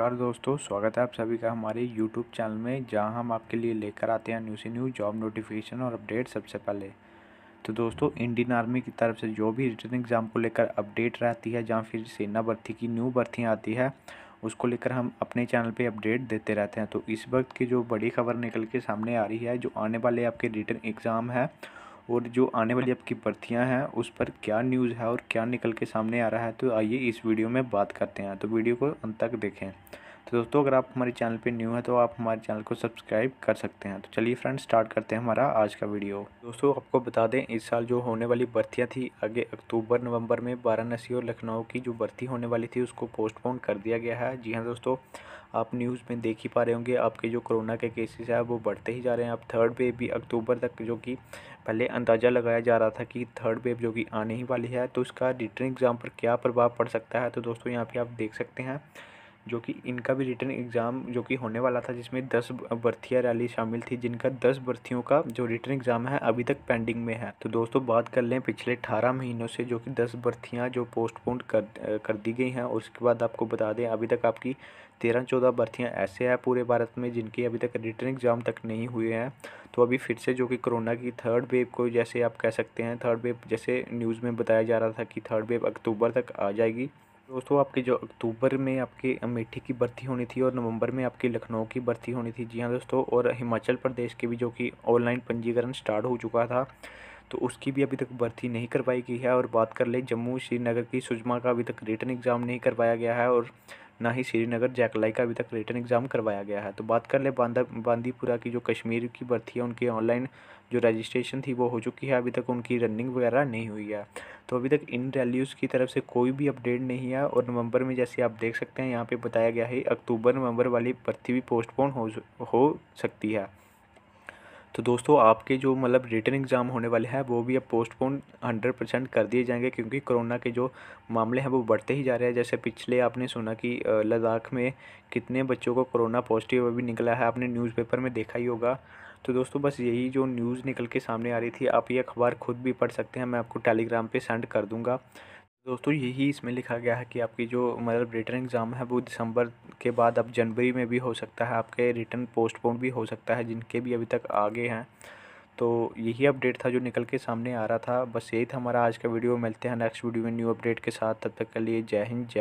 नमस्कार दोस्तों स्वागत है आप सभी का हमारे यूट्यूब चैनल में जहां हम आपके लिए लेकर आते हैं न्यूसी न्यूज जॉब नोटिफिकेशन और अपडेट सबसे पहले तो दोस्तों इंडियन आर्मी की तरफ से जो भी रिटर्न एग्ज़ाम को लेकर अपडेट रहती है जहाँ फिर सेना भर्ती की न्यू भर्तियाँ आती है उसको लेकर हम अपने चैनल पर अपडेट देते रहते हैं तो इस वक्त की जो बड़ी खबर निकल के सामने आ रही है जो आने वाले आपके रिटर्न एग्ज़ाम है और जो आने वाली आपकी भर्तियाँ हैं उस पर क्या न्यूज़ है और क्या निकल के सामने आ रहा है तो आइए इस वीडियो में बात करते हैं तो वीडियो को अंत तक देखें तो दोस्तों अगर आप हमारे चैनल पे न्यू हैं तो आप हमारे चैनल को सब्सक्राइब कर सकते हैं तो चलिए फ्रेंड्स स्टार्ट करते हैं हमारा आज का वीडियो दोस्तों आपको बता दें इस साल जो होने वाली भर्तियाँ थी आगे अक्टूबर नवंबर में वाराणसी और लखनऊ की जो भर्ती होने वाली थी उसको पोस्टपोन कर दिया गया है जी हाँ दोस्तों आप न्यूज़ में देख ही पा रहे होंगे आपके जो कोरोना के केसेस है वो बढ़ते ही जा रहे हैं आप थर्ड वेव भी अक्टूबर तक जो कि पहले अंदाज़ा लगाया जा रहा था कि थर्ड वेव जो कि आने ही वाली है तो इसका रिटर्न एग्ज़ाम पर क्या प्रभाव पड़ सकता है तो दोस्तों यहाँ पे आप देख सकते हैं जो कि इनका भी रिटर्न एग्ज़ाम जो कि होने वाला था जिसमें दस भर्तियाँ रैली शामिल थी जिनका दस भर्तियों का जो रिटर्न एग्ज़ाम है अभी तक पेंडिंग में है तो दोस्तों बात कर लें पिछले अठारह महीनों से जो कि दस भर्तियाँ जो पोस्टपोन कर कर दी गई हैं उसके बाद आपको बता दें अभी तक आपकी तेरह चौदह भर्तियाँ ऐसे हैं पूरे भारत में जिनकी अभी तक रिटर्न एग्ज़ाम तक नहीं हुए हैं तो अभी फिर से जो कि कोरोना की थर्ड वेव को जैसे आप कह सकते हैं थर्ड वेव जैसे न्यूज़ में बताया जा रहा था कि थर्ड वेव अक्टूबर तक आ जाएगी दोस्तों आपके जो अक्टूबर में आपके अमेठी की भर्ती होनी थी और नवंबर में आपकी लखनऊ की भर्ती होनी थी जी हाँ दोस्तों और हिमाचल प्रदेश के भी जो कि ऑनलाइन पंजीकरण स्टार्ट हो चुका था तो उसकी भी अभी तक भर्ती नहीं करवाई गई है और बात कर ले जम्मू श्रीनगर की सुजमा का अभी तक रिटर्न एग्ज़ाम नहीं करवाया गया है और ना ही श्रीनगर जैकलाई का अभी तक रिटर्न एग्ज़ाम करवाया गया है तो बात कर ले बांदा बांदीपुरा की जो कश्मीर की भर्ती है उनकी ऑनलाइन जो रजिस्ट्रेशन थी वो हो चुकी है अभी तक उनकी रनिंग वगैरह नहीं हुई है तो अभी तक इन रैल्यूज़ की तरफ से कोई भी अपडेट नहीं है और नवंबर में जैसे आप देख सकते हैं यहाँ पे बताया गया है अक्टूबर नवंबर वाली भर्ती भी पोस्टपोन हो हो सकती है तो दोस्तों आपके जो मतलब रिटर्न एग्ज़ाम होने वाले हैं वो भी अब पोस्टपोन हंड्रेड परसेंट कर दिए जाएंगे क्योंकि कोरोना के जो मामले हैं वो बढ़ते ही जा रहे हैं जैसे पिछले आपने सुना कि लद्दाख में कितने बच्चों को कोरोना पॉजिटिव अभी निकला है आपने न्यूज़पेपर में देखा ही होगा तो दोस्तों बस यही जो न्यूज़ निकल के सामने आ रही थी आप ये अखबार खुद भी पढ़ सकते हैं मैं आपको टेलीग्राम पर सेंड कर दूँगा दोस्तों यही इसमें लिखा गया है कि आपकी जो मतलब रिटर्न एग्ज़ाम है वो दिसंबर के बाद अब जनवरी में भी हो सकता है आपके रिटर्न पोस्टपोन भी हो सकता है जिनके भी अभी तक आगे हैं तो यही अपडेट था जो निकल के सामने आ रहा था बस यही था हमारा आज का वीडियो मिलते हैं नेक्स्ट वीडियो में न्यू अपडेट के साथ तब तक के लिए जय हिंद जय